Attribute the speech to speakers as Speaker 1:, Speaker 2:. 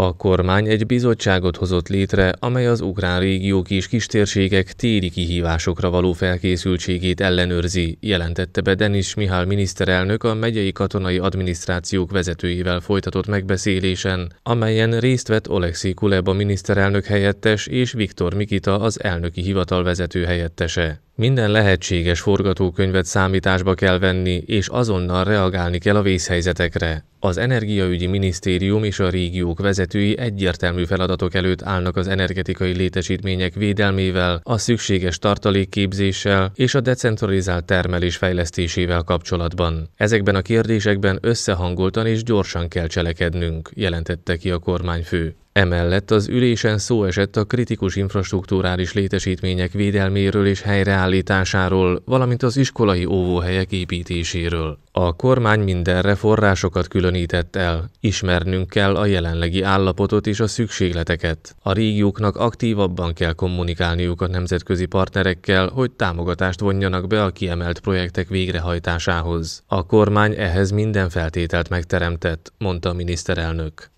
Speaker 1: A kormány egy bizottságot hozott létre, amely az ukrán régiók és kistérségek téli kihívásokra való felkészültségét ellenőrzi, jelentette be Denis Mihály miniszterelnök a megyei katonai adminisztrációk vezetőivel folytatott megbeszélésen, amelyen részt vett Oleksii Kuleba miniszterelnök helyettes és Viktor Mikita az elnöki hivatal vezető helyettese. Minden lehetséges forgatókönyvet számításba kell venni, és azonnal reagálni kell a vészhelyzetekre. Az Energiaügyi Minisztérium és a régiók vezetői egyértelmű feladatok előtt állnak az energetikai létesítmények védelmével, a szükséges tartalékképzéssel és a decentralizált termelés fejlesztésével kapcsolatban. Ezekben a kérdésekben összehangoltan és gyorsan kell cselekednünk, jelentette ki a kormányfő. Emellett az ülésen szó esett a kritikus infrastruktúrális létesítmények védelméről és helyreállításáról, valamint az iskolai óvóhelyek építéséről. A kormány mindenre forrásokat különített el, ismernünk kell a jelenlegi állapotot és a szükségleteket. A régióknak aktívabban kell kommunikálniuk a nemzetközi partnerekkel, hogy támogatást vonjanak be a kiemelt projektek végrehajtásához. A kormány ehhez minden feltételt megteremtett, mondta a miniszterelnök.